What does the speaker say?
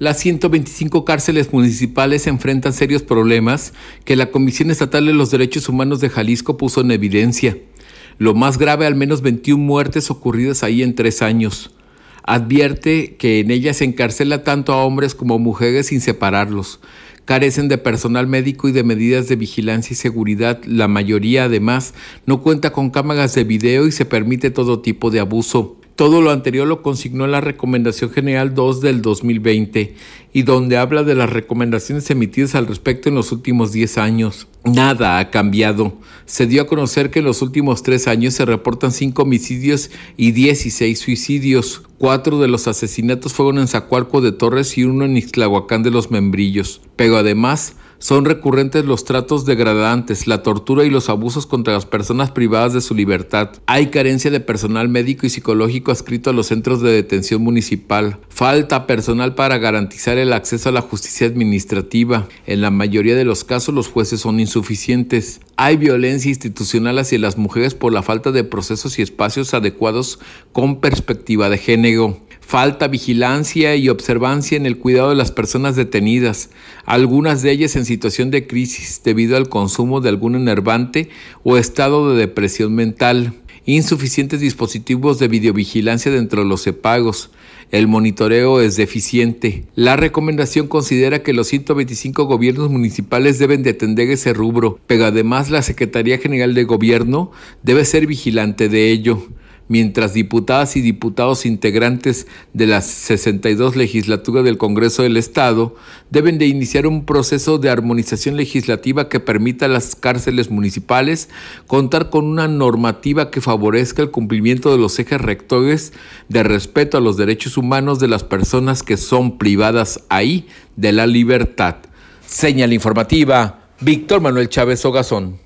Las 125 cárceles municipales enfrentan serios problemas que la Comisión Estatal de los Derechos Humanos de Jalisco puso en evidencia. Lo más grave, al menos 21 muertes ocurridas ahí en tres años. Advierte que en ellas se encarcela tanto a hombres como a mujeres sin separarlos. Carecen de personal médico y de medidas de vigilancia y seguridad. La mayoría, además, no cuenta con cámaras de video y se permite todo tipo de abuso. Todo lo anterior lo consignó en la Recomendación General 2 del 2020 y donde habla de las recomendaciones emitidas al respecto en los últimos 10 años. Nada ha cambiado. Se dio a conocer que en los últimos tres años se reportan cinco homicidios y 16 suicidios. Cuatro de los asesinatos fueron en Zacualco de Torres y uno en Ixtlahuacán de los Membrillos. Pero además, son recurrentes los tratos degradantes, la tortura y los abusos contra las personas privadas de su libertad. Hay carencia de personal médico y psicológico adscrito a los centros de detención municipal. Falta personal para garantizar el acceso a la justicia administrativa. En la mayoría de los casos los jueces son insuficientes. Hay violencia institucional hacia las mujeres por la falta de procesos y espacios adecuados con perspectiva de género. Falta vigilancia y observancia en el cuidado de las personas detenidas, algunas de ellas en situación de crisis debido al consumo de algún enervante o estado de depresión mental, insuficientes dispositivos de videovigilancia dentro de los cepagos, el monitoreo es deficiente. La recomendación considera que los 125 gobiernos municipales deben de atender ese rubro, pero además la Secretaría General de Gobierno debe ser vigilante de ello mientras diputadas y diputados integrantes de las 62 legislaturas del Congreso del Estado deben de iniciar un proceso de armonización legislativa que permita a las cárceles municipales contar con una normativa que favorezca el cumplimiento de los ejes rectores de respeto a los derechos humanos de las personas que son privadas ahí de la libertad. Señal informativa, Víctor Manuel Chávez Ogazón.